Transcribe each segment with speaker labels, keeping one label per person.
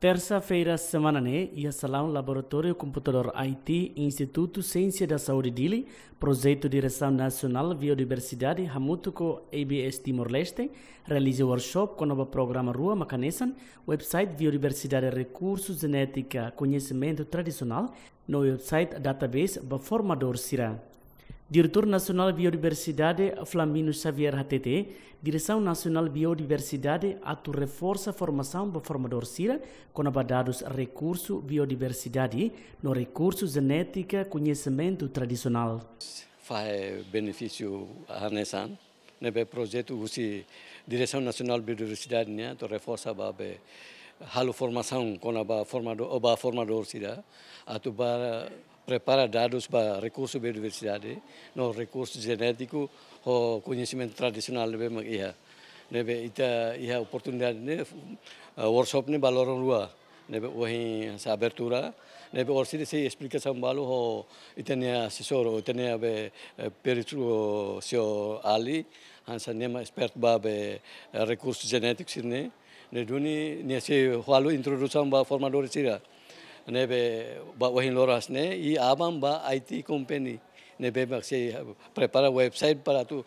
Speaker 1: Terça-feira, semana né, ia salão Laboratório Computador IT, Instituto Ciência da Saúde Dili, Projeto Direção Nacional Biodiversidade Hamutuco ABS Timor-Leste, realiza workshop com o novo programa Rua Macanessan, website Biodiversidade Recursos Genética Conhecimento Tradicional, no website Database Formador Sira. Diretor Nacional Biodiversidade Flamino Xavier HTT, Direção Nacional Biodiversidade atu reforça a formação do formador CIRA com abadados recurso biodiversidade no recurso genética conhecimento tradicional.
Speaker 2: Faz benefício a Nessan, no projeto usi Direção Nacional Biodiversidade né, tu reforça ba be halu formação com a formador, ba formador CIRA atu ba prepara dados para recurso biodiversidade, no recurso genético, o conhecimento tradicional deve mengiha, Nebe ita iha oportunidade ne workshop ne baloron lua. Nebe ohi sa abertura, nebe orsi se sa balo ho itania assessor, itania be peritru sio ali, hansa nema expert ba be recurso genético sirne. Ne duni ne se halo introdução ba formadores sira nebe ba wahin loras ne i abam ba IT company nebe maxi prepara website para tu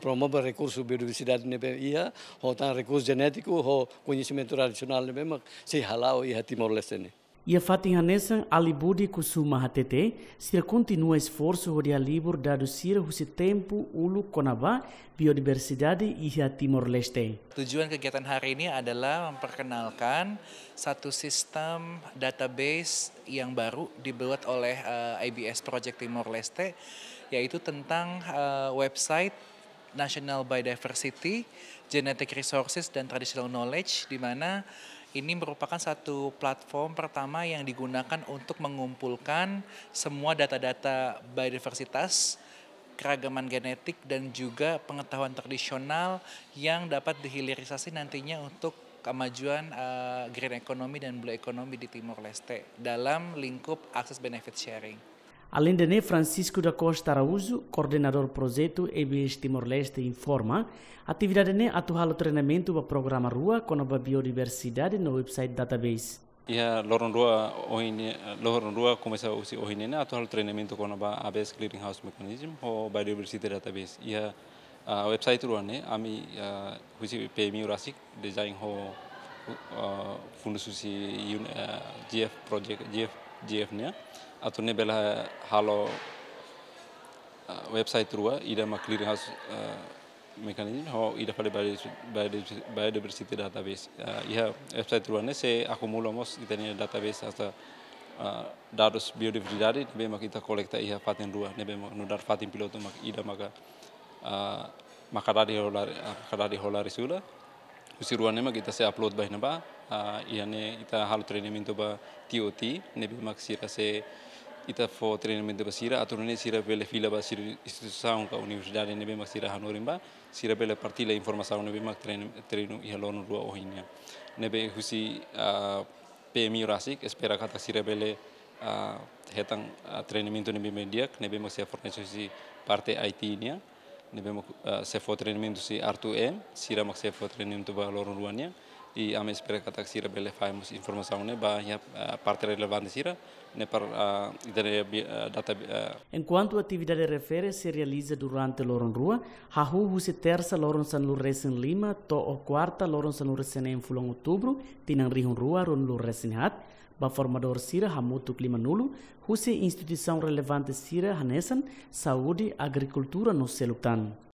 Speaker 2: promova recurso biodiversidade nebe ia ho tan recurso genético ho conhecimento tradicional nebe maxi halao i hatimor leste ne
Speaker 1: ia e fatihanesan alibudi alibude e kusuma hatete, sir kontinua esforso hodia libur dadu sir husi tempo ulu konaba biodiversidade iha e Timor Leste.
Speaker 3: Tujuan kegiatan hari ini adalah memperkenalkan satu sistem database yang baru dibuat oleh uh, eh, IBS Project Timor Leste, yaitu tentang uh, website National Biodiversity, Genetic Resources, dan Traditional Knowledge, di mana ini merupakan satu platform pertama yang digunakan untuk mengumpulkan semua data-data biodiversitas keragaman genetik dan juga pengetahuan tradisional yang dapat dihilirisasi nantinya untuk kemajuan uh, green economy dan blue economy di Timor Leste dalam lingkup akses benefit sharing.
Speaker 1: Além de NE, Francisco da Costa Araújo, coordenador do projeto EBS Timor-Leste, informa a atividade NE atual treinamento para programa Rua com a biodiversidade no website database.
Speaker 4: Ya loron rua oin loron rua começa o se oin né atual treinamento com a ABS Clearinghouse Mechanism ou Biodiversity Database. Ya website rua né ami uh, husi PMI URASIC, design o fundo susi eh, GF project GF JF nya, ಜಿ.ಎಫ್ನ ಅತುನೆ ಬೆಲ halo uh, website rua ida ಮಕ್ಲಿರ್ harus uh, mekanisme, ho ida pada fale biodiversity database uh, iha website rua ne se kita itani database hasta darus biodiversidade nebe mak kita kolekta iha fatin rua nebe mak nudar fatin piloto mak ida maka maka dadi holar holari dadi usiruanema kita se upload bahina ba iane ita halu training ba tioti nebi maksira se ita fo treinamento ba sira aturune sira pele fila ba sira instituição ka universidade nebe mak sira hanorim ba sira pele partila informação nebe mak treino treino ia lonu rua ohinya nebe husi PMI rasik espera kata sira pele hetang treinamento nebe mendiak nebe mak sira fornesusi parte IT nya nebemo se fotrenim tu si artu en sira mak se fotrenim tu ruan ruannya e a espera que a спираката сира беле файмус информационе ба a parte relevante sira né para data
Speaker 1: Enquanto a atividade refere se realiza durante loron rua, hahu huse terça loron San Lourdes em Lima, to o quarta loron San Lourdes em Fulon outubro, tinan rihun rua ron Lourdes em Hat, ba formador sira hamutu clima nulo, huse instituição relevante sira hanesan, saúde, agricultura no selutan.